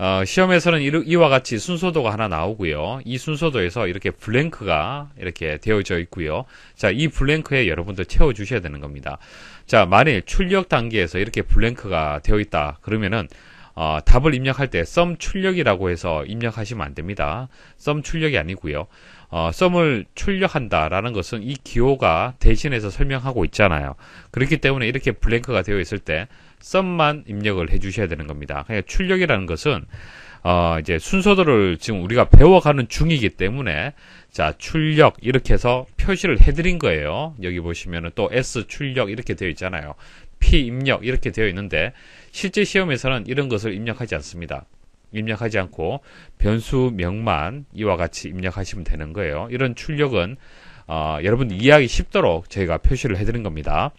어, 시험에서는 이와 같이 순서도가 하나 나오고요. 이 순서도에서 이렇게 블랭크가 이렇게 되어져 있고요. 자, 이 블랭크에 여러분들 채워주셔야 되는 겁니다. 자, 만일 출력 단계에서 이렇게 블랭크가 되어 있다. 그러면은 어, 답을 입력할 때 썸 출력이라고 해서 입력하시면 안 됩니다. 썸 출력이 아니고요. 어, 썸을 출력한다라는 것은 이 기호가 대신해서 설명하고 있잖아요. 그렇기 때문에 이렇게 블랭크가 되어 있을 때 썸만 입력을 해주셔야 되는 겁니다. 그러니까 출력이라는 것은 어, 이제 순서들을 지금 우리가 배워가는 중이기 때문에, 자, 출력, 이렇게 해서 표시를 해드린 거예요. 여기 보시면은 또 S 출력 이렇게 되어 있잖아요. P 입력 이렇게 되어 있는데, 실제 시험에서는 이런 것을 입력하지 않습니다. 입력하지 않고, 변수명만 이와 같이 입력하시면 되는 거예요. 이런 출력은, 어, 여러분 이해하기 쉽도록 저희가 표시를 해드린 겁니다.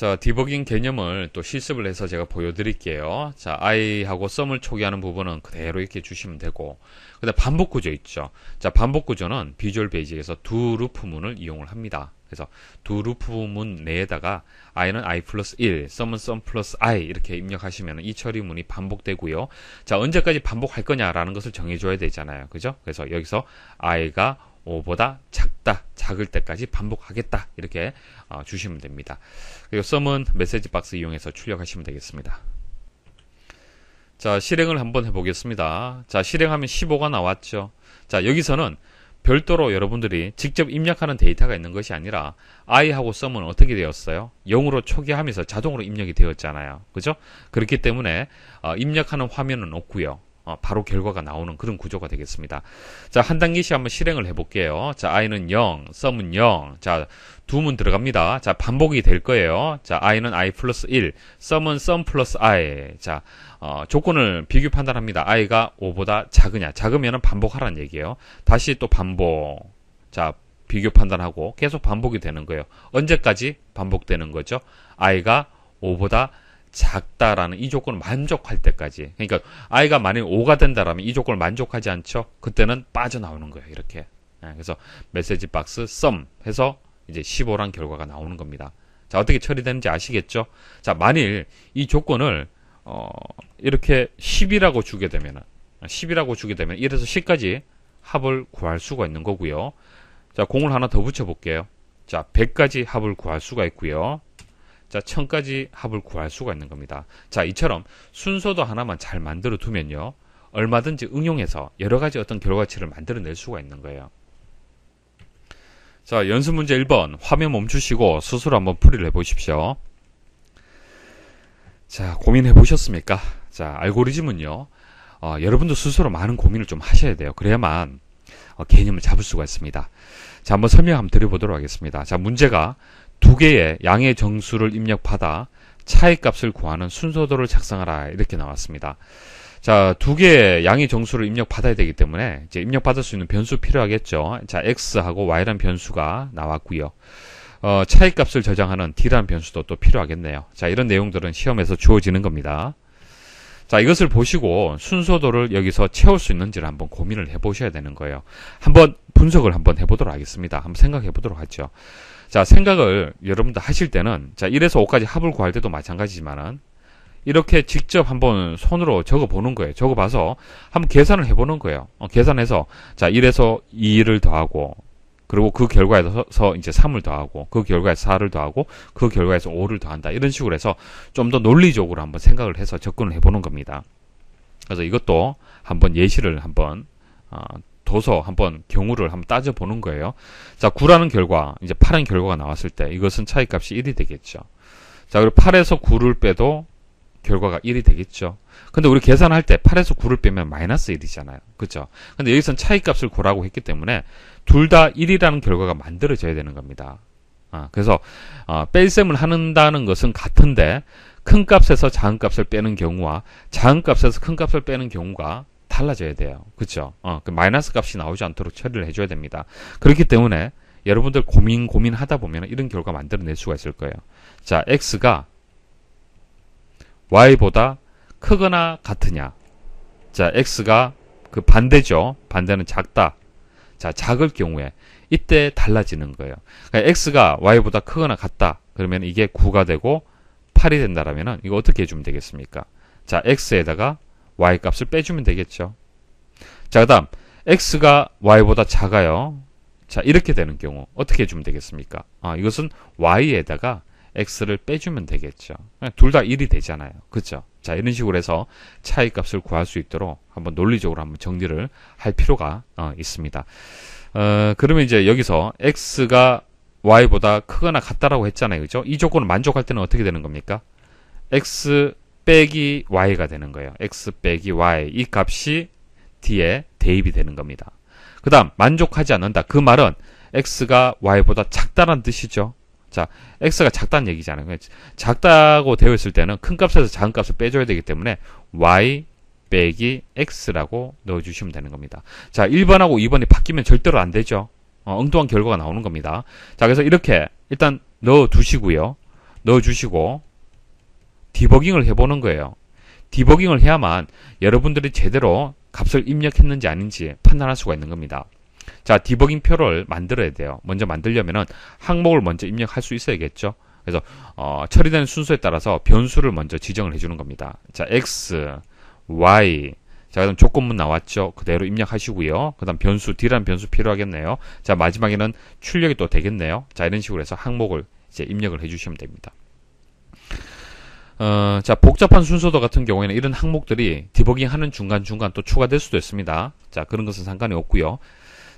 자, 디버깅 개념을 또 실습을 해서 제가 보여드릴게요. 자, i하고 썸을 초기하는 부분은 그대로 이렇게 주시면 되고, 그 다음 반복 구조 있죠. 자, 반복 구조는 비주얼 베이직에서 두 루프문을 이용을 합니다. 그래서 두 루프문 내에다가 i는 i 플러스 1, 썸은 썸 플러스 i 이렇게 입력하시면 이 처리문이 반복되고요. 자, 언제까지 반복할 거냐라는 것을 정해줘야 되잖아요. 그죠? 그래서 여기서 i가 5보다 어, 작다, 작을 때까지 반복하겠다. 이렇게 어, 주시면 됩니다. 그리고 썸은 메시지 박스 이용해서 출력하시면 되겠습니다. 자, 실행을 한번 해보겠습니다. 자, 실행하면 15가 나왔죠. 자, 여기서는 별도로 여러분들이 직접 입력하는 데이터가 있는 것이 아니라 i하고 썸은 어떻게 되었어요? 0으로 초기화하면서 자동으로 입력이 되었잖아요. 그죠? 그렇기 때문에 어, 입력하는 화면은 없고요. 어, 바로 결과가 나오는 그런 구조가 되겠습니다. 자, 한 단계씩 한번 실행을 해볼게요. 자, i는 0, sum은 0. 자, 두문 들어갑니다. 자, 반복이 될 거예요. 자, i는 i 플러스 1, sum은 sum 플러스 i. 자, 어, 조건을 비교 판단합니다. i가 5보다 작으냐. 작으면 반복하라는 얘기예요. 다시 또 반복. 자, 비교 판단하고 계속 반복이 되는 거예요. 언제까지 반복되는 거죠? i가 5보다 작으냐. 작다라는 이 조건을 만족할 때까지 그러니까 아이가 만약 5가 된다라면 이 조건을 만족하지 않죠 그때는 빠져나오는 거예요 이렇게 예, 그래서 메시지 박스 썸 해서 이제 15란 결과가 나오는 겁니다 자 어떻게 처리되는지 아시겠죠 자 만일 이 조건을 어, 이렇게 10이라고 주게 되면 10이라고 주게 되면 이래서 10까지 합을 구할 수가 있는 거고요 자 공을 하나 더 붙여 볼게요 자 100까지 합을 구할 수가 있고요 자, 천까지 합을 구할 수가 있는 겁니다. 자, 이처럼 순서도 하나만 잘 만들어 두면요. 얼마든지 응용해서 여러 가지 어떤 결과치를 만들어낼 수가 있는 거예요. 자, 연습 문제 1번. 화면 멈추시고 스스로 한번 풀이를 해보십시오. 자, 고민해 보셨습니까? 자, 알고리즘은요. 어, 여러분도 스스로 많은 고민을 좀 하셔야 돼요. 그래야만 어, 개념을 잡을 수가 있습니다. 자, 한번 설명 한번 드려보도록 하겠습니다. 자, 문제가 두 개의 양의 정수를 입력받아 차이값을 구하는 순서도를 작성하라 이렇게 나왔습니다. 자, 두 개의 양의 정수를 입력받아야 되기 때문에 이제 입력받을 수 있는 변수 필요하겠죠. 자, x하고 y라는 변수가 나왔고요. 어, 차이값을 저장하는 d라는 변수도 또 필요하겠네요. 자, 이런 내용들은 시험에서 주어지는 겁니다. 자, 이것을 보시고 순서도를 여기서 채울 수 있는지를 한번 고민을 해 보셔야 되는 거예요. 한번 분석을 한번 해 보도록 하겠습니다. 한번 생각해 보도록 하죠. 자, 생각을 여러분들 하실 때는 자, 1에서 5까지 합을 구할 때도 마찬가지지만은 이렇게 직접 한번 손으로 적어 보는 거예요. 적어 봐서 한번 계산을 해 보는 거예요. 어, 계산해서 자, 1에서 2를 더하고 그리고 그 결과에서 이제 3을 더하고 그 결과에서 4를 더하고 그 결과에서 5를 더한다. 이런 식으로 해서 좀 더 논리적으로 한번 생각을 해서 접근을 해 보는 겁니다. 그래서 이것도 한번 예시를 한번 어, 둬서 한번 경우를 한번 따져보는 거예요. 자, 9라는 결과, 이제 8은 결과가 나왔을 때 이것은 차이값이 1이 되겠죠. 자, 그리고 8에서 9를 빼도 결과가 1이 되겠죠. 근데 우리 계산할 때 8에서 9를 빼면 마이너스 1이잖아요. 그죠? 근데 여기선 차이값을 9라고 했기 때문에 둘 다 1이라는 결과가 만들어져야 되는 겁니다. 아, 그래서 어, 아, 뺄셈을 하는다는 것은 같은데 큰 값에서 작은 값을 빼는 경우와 작은 값에서 큰 값을 빼는 경우가 달라져야 돼요. 그쵸? 어, 그 마이너스 값이 나오지 않도록 처리를 해줘야 됩니다. 그렇기 때문에 여러분들 고민 고민하다 보면 이런 결과 만들어낼 수가 있을 거예요. 자, x가 y보다 크거나 같으냐. 자, x가 그 반대죠. 반대는 작다. 자, 작을 경우에 이때 달라지는 거예요. 그러니까 x가 y보다 크거나 같다. 그러면 이게 9가 되고 8이 된다라면 이거 어떻게 해주면 되겠습니까? 자, x에다가 y 값을 빼주면 되겠죠. 자, 그 다음 x가 y보다 작아요. 자, 이렇게 되는 경우 어떻게 해주면 되겠습니까? 아, 이것은 y에다가 x를 빼주면 되겠죠. 둘 다 1이 되잖아요. 그죠? 자, 이런 식으로 해서 차이 값을 구할 수 있도록 한번 논리적으로 한번 정리를 할 필요가 어, 있습니다. 어, 그러면 이제 여기서 x가 y보다 크거나 같다라고 했잖아요. 그죠? 이 조건을 만족할 때는 어떻게 되는 겁니까? x 빼기 y가 되는 거예요. x 빼기 y 이 값이 d 에 대입이 되는 겁니다. 그 다음 만족하지 않는다. 그 말은 x가 y보다 작다는 뜻이죠. 자, x가 작다는 얘기잖아요. 그러니까 작다고 되어 있을 때는 큰 값에서 작은 값을 빼줘야 되기 때문에 y 빼기 x라고 넣어주시면 되는 겁니다. 자, 1번하고 2번이 바뀌면 절대로 안 되죠. 어, 엉뚱한 결과가 나오는 겁니다. 자, 그래서 이렇게 일단 넣어두시고요. 넣어주시고 디버깅을 해보는 거예요. 디버깅을 해야만 여러분들이 제대로 값을 입력했는지 아닌지 판단할 수가 있는 겁니다. 자, 디버깅 표를 만들어야 돼요. 먼저 만들려면은 항목을 먼저 입력할 수 있어야겠죠. 그래서 어, 처리된 순서에 따라서 변수를 먼저 지정을 해주는 겁니다. 자, x, y, 자, 그럼 조건문 나왔죠. 그대로 입력하시고요. 그 다음 변수, d라는 변수 필요하겠네요. 자, 마지막에는 출력이 또 되겠네요. 자, 이런 식으로 해서 항목을 이제 입력을 해주시면 됩니다. 어, 자, 복잡한 순서도 같은 경우에는 이런 항목들이 디버깅 하는 중간중간 또 추가될 수도 있습니다. 자, 그런 것은 상관이 없고요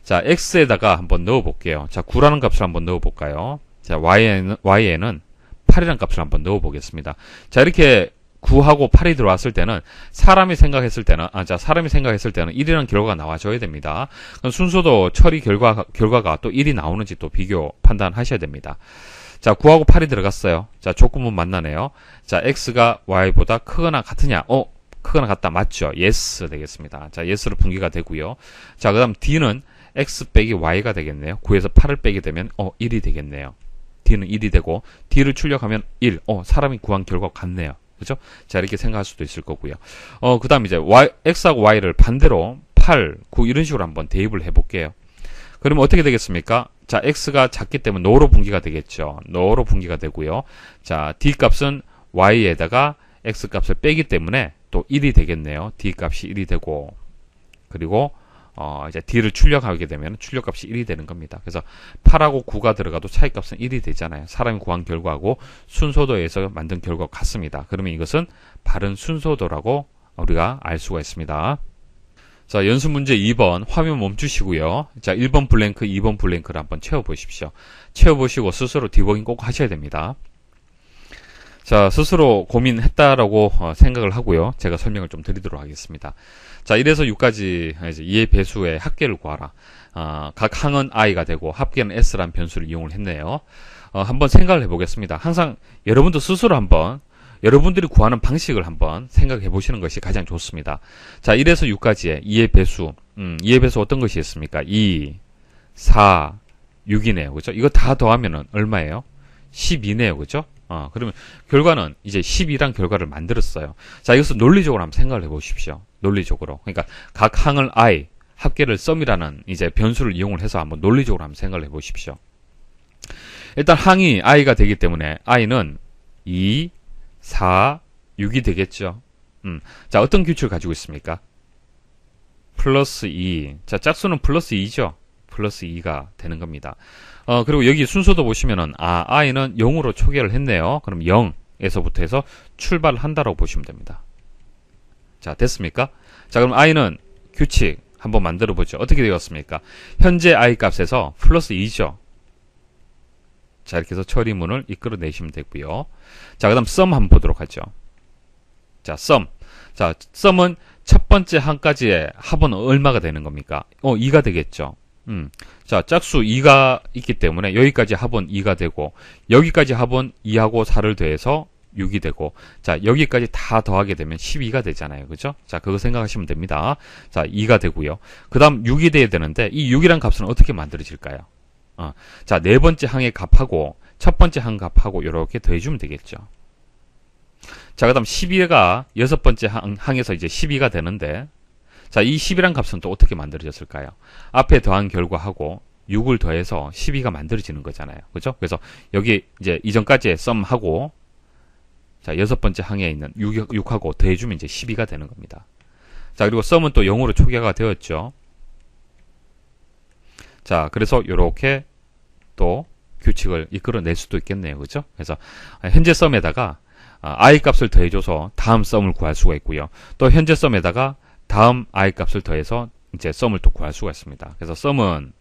자, x에다가 한번 넣어 볼게요. 자, 9라는 값을 한번 넣어 볼까요? 자, y에는, y에는 8이라는 값을 한번 넣어 보겠습니다. 자, 이렇게 9하고 8이 들어왔을 때는 사람이 생각했을 때는 아, 자, 사람이 생각했을 때는 1이라는 결과가 나와줘야 됩니다. 순서도 처리 결과 결과가 또 1이 나오는지 또 비교 판단하셔야 됩니다. 자, 9하고 8이 들어갔어요. 자, 조건문 만나네요. 자, x가 y보다 크거나 같으냐? 어, 크거나 같다. 맞죠? yes 되겠습니다. 자, yes로 분기가 되고요. 자, 그다음 d는 x 빼기 y가 되겠네요. 9에서 8을 빼게 되면 어, 1이 되겠네요. d는 1이 되고 d를 출력하면 1. 어, 사람이 구한 결과 같네요. 그죠? 자, 이렇게 생각할 수도 있을 거고요. 어, 그다음 이제 y x하고 y를 반대로 8, 9 이런 식으로 한번 대입을 해 볼게요. 그러면 어떻게 되겠습니까? 자, x가 작기 때문에 노로 분기가 되겠죠. 노로 분기가 되고요. 자, d 값은 y에다가 x 값을 빼기 때문에 또 1이 되겠네요. d 값이 1이 되고 그리고 어, 이제 d를 출력하게 되면 출력값이 1이 되는 겁니다. 그래서 8하고 9가 들어가도 차이값은 1이 되잖아요. 사람이 구한 결과하고 순서도에서 만든 결과 같습니다. 그러면 이것은 바른 순서도라고 우리가 알 수가 있습니다. 자, 연습 문제 2번 화면 멈추시고요. 자, 1번 블랭크, 2번 블랭크를 한번 채워보십시오. 채워보시고 스스로 디버깅 꼭 하셔야 됩니다. 자, 스스로 고민했다라고 어, 생각을 하고요. 제가 설명을 좀 드리도록 하겠습니다. 자, 이래서 6까지 어, 이해 배수의 합계를 구하라. 어, 각 항은 i가 되고 합계는 s라는 변수를 이용을 했네요. 어, 한번 생각을 해보겠습니다. 항상 여러분도 스스로 한번 여러분들이 구하는 방식을 한번 생각해 보시는 것이 가장 좋습니다. 자, 1에서 6까지의 2의 배수. 음, 2의 배수 어떤 것이 있습니까? 2, 4, 6이네요. 그죠? 이거 다 더하면은 얼마예요? 12네요. 그죠? 어, 그러면 결과는 이제 1 0이란 결과를 만들었어요. 자, 이것을 논리적으로 한번 생각을 해 보십시오. 논리적으로. 그러니까 각 항을 i, 합계를 썸이라는 이제 변수를 이용을 해서 한번 논리적으로 한번 생각을 해 보십시오. 일단 항이 i가 되기 때문에 i는 2, 4, 6이 되겠죠. 음. 자, 어떤 규칙을 가지고 있습니까? 플러스 2. 자, 짝수는 플러스 2죠. 플러스 2가 되는 겁니다. 어, 그리고 여기 순서도 보시면은, 아, i는 0으로 초기화를 했네요. 그럼 0에서부터 해서 출발한다라고 보시면 됩니다. 자, 됐습니까? 자, 그럼 i는 규칙 한번 만들어 보죠. 어떻게 되었습니까? 현재 i 값에서 플러스 2죠. 자 이렇게 해서 처리문을 이끌어내시면 되고요. 자 그다음 썸 한번 보도록 하죠. 자썸 u 자썸은첫 번째 한까지의 합은 얼마가 되는 겁니까? 어 2가 되겠죠. 음. 자, 짝수 2가 있기 때문에 여기까지 합은 2가 되고 여기까지 합은 2하고 4를 더해서 6이 되고 자, 여기까지 다 더하게 되면 12가 되잖아요. 그죠? 자, 그거 생각하시면 됩니다. 자, 2가 되고요. 그다음 6이 돼야 되는데 이 6이란 값은 어떻게 만들어질까요? 어. 자, 네 번째 항에 값하고 첫 번째 항 값하고 이렇게 더해주면 되겠죠. 자, 그 다음 12가 여섯 번째 항, 항에서 이제 12가 되는데 자, 이 10이란 값은 또 어떻게 만들어졌을까요? 앞에 더한 결과하고 6을 더해서 12가 만들어지는 거잖아요. 그죠? 그래서 여기 이제 이전까지의 썸하고 자, 여섯 번째 항에 있는 6, 6하고 더해주면 이제 12가 되는 겁니다. 자, 그리고 썸은 또 0으로 초기화가 되었죠. 자, 그래서 이렇게 또 규칙을 이끌어낼 수도 있겠네요. 그죠? 그래서 현재 썸에다가 아, i 값을 더해줘서 다음 썸을 구할 수가 있고요. 또 현재 썸에다가 다음 i 값을 더해서 이제 썸을 또 구할 수가 있습니다. 그래서 썸은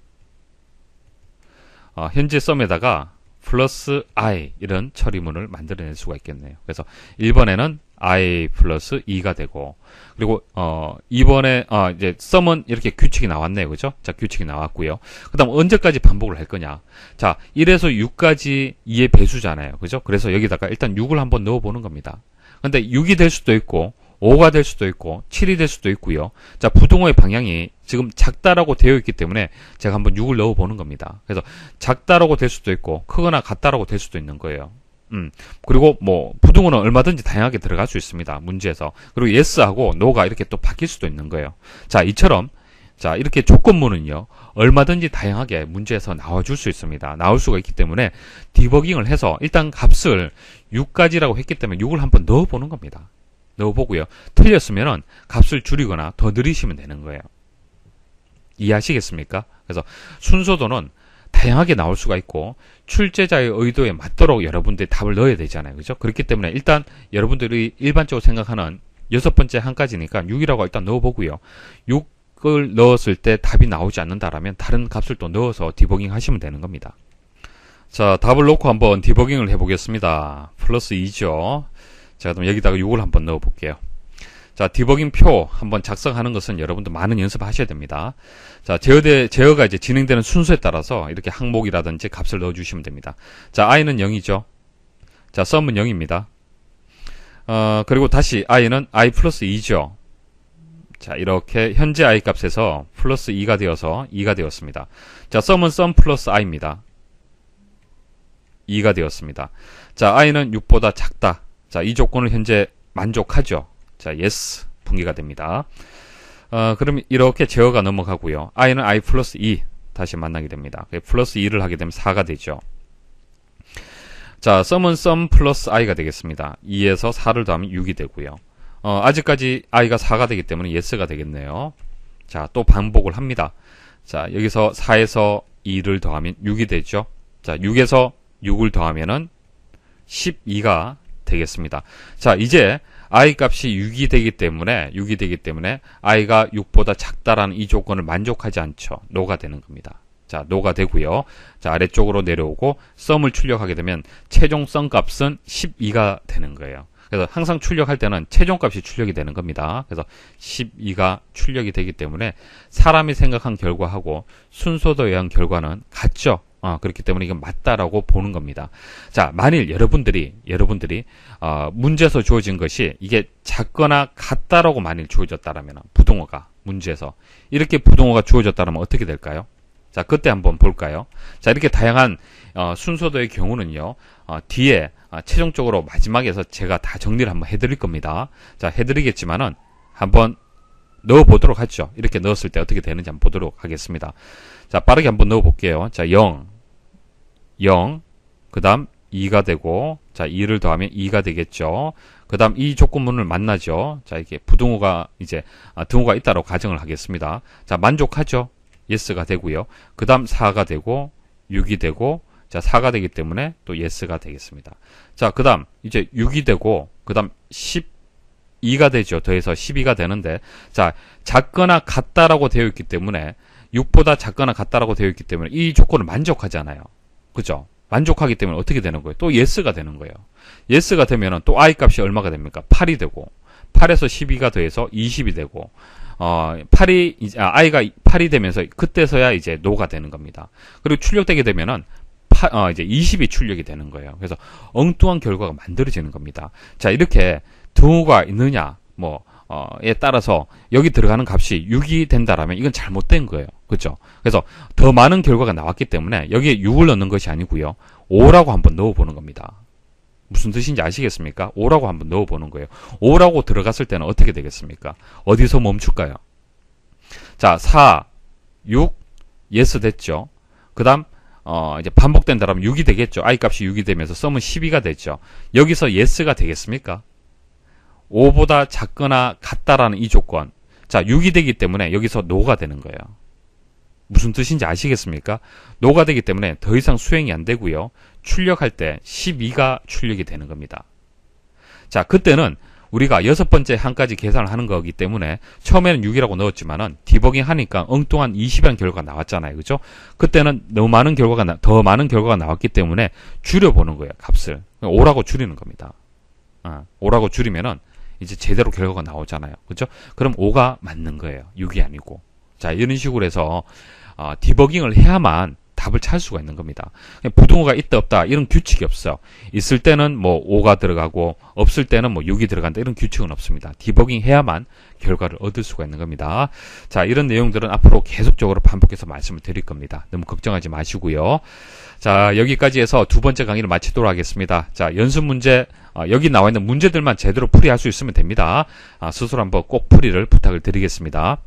어, 현재 썸에다가 플러스 i 이런 처리문을 만들어낼 수가 있겠네요. 그래서 1번에는 i 플러스 2가 되고 그리고 어 이번에 아 이제 썸은 이렇게 규칙이 나왔네요. 그죠? 자, 규칙이 나왔고요. 그다음 언제까지 반복을 할 거냐? 자, 1에서 6까지 2의 배수잖아요. 그죠? 그래서 여기다가 일단 6을 한번 넣어 보는 겁니다. 근데 6이 될 수도 있고 5가 될 수도 있고 7이 될 수도 있고요. 자, 부동호의 방향이 지금 작다라고 되어 있기 때문에 제가 한번 6을 넣어 보는 겁니다. 그래서 작다라고 될 수도 있고 크거나 같다라고 될 수도 있는 거예요. 음. 그리고 뭐 부등호는 얼마든지 다양하게 들어갈 수 있습니다. 문제에서. 그리고 yes하고 no가 이렇게 또 바뀔 수도 있는 거예요. 자, 이처럼 자, 이렇게 조건문은요. 얼마든지 다양하게 문제에서 나와 줄 수 있습니다. 나올 수가 있기 때문에 디버깅을 해서 일단 값을 6까지라고 했기 때문에 6을 한번 넣어 보는 겁니다. 넣어 보고요. 틀렸으면은 값을 줄이거나 더 늘리시면 되는 거예요. 이해하시겠습니까? 그래서 순서도는 다양하게 나올 수가 있고 출제자의 의도에 맞도록 여러분들이 답을 넣어야 되잖아요. 그죠? 그렇기 때문에 일단 여러분들이 일반적으로 생각하는 여섯 번째 한 가지니까 6이라고 일단 넣어보고요. 6을 넣었을 때 답이 나오지 않는다라면 다른 값을 또 넣어서 디버깅 하시면 되는 겁니다. 자, 답을 놓고 한번 디버깅을 해보겠습니다. 플러스 2죠. 자, 그럼 여기다가 6을 한번 넣어볼게요. 자, 디버깅 표 한번 작성하는 것은 여러분도 많은 연습하셔야 됩니다. 자, 제어대, 제어가 이제 진행되는 순서에 따라서 이렇게 항목이라든지 값을 넣어주시면 됩니다. 자, i는 0이죠. 자, 썸은 0입니다. 어, 그리고 다시 i는 i 플러스 2죠. 자, 이렇게 현재 i 값에서 플러스 2가 되어서 2가 되었습니다. 자, 썸은 썸 플러스 i입니다. 2가 되었습니다. 자, i는 6보다 작다. 자, 이 조건을 현재 만족하죠. 자, yes 분기가 됩니다. 어, 그럼 이렇게 제어가 넘어가고요. i는 i 플러스 2 다시 만나게 됩니다. 플러스 2를 하게 되면 4가 되죠. 자, 썸은 썸 플러스 i가 되겠습니다. 2에서 4를 더하면 6이 되고요. 어, 아직까지 i가 4가 되기 때문에 yes가 되겠네요. 자, 또 반복을 합니다. 자, 여기서 4에서 2를 더하면 6이 되죠. 자, 6에서 6을 더하면은 12가 되겠습니다. 자, 이제 i 값이 6이 되기 때문에 6이 되기 때문에 i가 6보다 작다라는 이 조건을 만족하지 않죠. 노가 되는 겁니다. 자, 노가 되고요. 자, 아래쪽으로 내려오고 썸을 출력하게 되면 최종 썸 값은 12가 되는 거예요. 그래서 항상 출력할 때는 최종 값이 출력이 되는 겁니다. 그래서 12가 출력이 되기 때문에 사람이 생각한 결과하고 순서도 의한 결과는 같죠. 어, 그렇기 때문에 이건 맞다라고 보는 겁니다. 자, 만일 여러분들이 여러분들이 어, 문제에서 주어진 것이 이게 작거나 같다라고 만일 주어졌다라면 부동어가 문제에서 이렇게 부동어가 주어졌다면 라 어떻게 될까요? 자, 그때 한번 볼까요? 자, 이렇게 다양한 어, 순서도의 경우는요. 어, 뒤에 어, 최종적으로 마지막에서 제가 다 정리를 한번 해드릴 겁니다. 자, 해드리겠지만은 한번 넣어보도록 하죠. 이렇게 넣었을 때 어떻게 되는지 한번 보도록 하겠습니다. 자, 빠르게 한번 넣어볼게요. 자, 0, 0, 그 다음 2가 되고, 자, 2를 더하면 2가 되겠죠. 그 다음 이 조건문을 만나죠. 자, 이게 부등호가 이제, 아, 등호가 있다고 가정을 하겠습니다. 자, 만족하죠. 예스가 되고요. 그 다음 4가 되고, 6이 되고, 자, 4가 되기 때문에 또 예스가 되겠습니다. 자, 그 다음 이제 6이 되고, 그 다음 10, 2가 되죠. 더해서 12가 되는데, 자, 작거나 같다라고 되어 있기 때문에, 6보다 작거나 같다라고 되어 있기 때문에 이 조건을 만족하잖아요. 그죠? 만족하기 때문에 어떻게 되는 거예요? 또 예스가 되는 거예요. 예스가 되면은 또 i 값이 얼마가 됩니까? 8이 되고 8에서 12가 더해서 20이 되고 어 8이 아, i가 8이 되면서 그때서야 이제 노가 되는 겁니다. 그리고 출력되게 되면은 파, 어, 이제 20이 출력이 되는 거예요. 그래서 엉뚱한 결과가 만들어지는 겁니다. 자 이렇게 등가 있느냐 뭐 어, 에 따라서 여기 들어가는 값이 6이 된다라면 이건 잘못된 거예요. 그렇죠? 그래서 더 많은 결과가 나왔기 때문에 여기에 6을 넣는 것이 아니고요. 5라고 한번 넣어보는 겁니다. 무슨 뜻인지 아시겠습니까? 5라고 한번 넣어보는 거예요. 5라고 들어갔을 때는 어떻게 되겠습니까? 어디서 멈출까요? 자, 4, 6, yes 됐죠? 그 다음 어, 이제 반복된다라면 6이 되겠죠. i 값이 6이 되면서 썸은 12가 됐죠. 여기서 yes가 되겠습니까? 5보다 작거나 같다라는 이 조건. 자, 6이 되기 때문에 여기서 노가 되는 거예요. 무슨 뜻인지 아시겠습니까? 노가 되기 때문에 더 이상 수행이 안 되고요. 출력할 때 12가 출력이 되는 겁니다. 자, 그때는 우리가 여섯 번째 항까지 계산을 하는 거기 때문에 처음에는 6이라고 넣었지만은 디버깅 하니까 엉뚱한 20이라는 결과가 나왔잖아요. 그죠? 그때는 너무 많은 결과가 나, 더 많은 결과가 나왔기 때문에 줄여 보는 거예요. 값을. 5라고 줄이는 겁니다. 5라고 어, 줄이면은 이제 제대로 결과가 나오잖아요. 그렇죠? 그럼 5가 맞는 거예요. 6이 아니고. 자, 이런 식으로 해서 어, 디버깅을 해야만 답을 찾을 수가 있는 겁니다. 부동호가 있다 없다 이런 규칙이 없어요. 있을 때는 뭐 5가 들어가고 없을 때는 뭐 6이 들어간다 이런 규칙은 없습니다. 디버깅 해야만 결과를 얻을 수가 있는 겁니다. 자 이런 내용들은 앞으로 계속적으로 반복해서 말씀을 드릴 겁니다. 너무 걱정하지 마시고요. 자 여기까지 해서 두 번째 강의를 마치도록 하겠습니다. 자 연습 문제 어, 여기 나와 있는 문제들만 제대로 풀이할 수 있으면 됩니다. 아, 스스로 한번 꼭 풀이를 부탁을 드리겠습니다.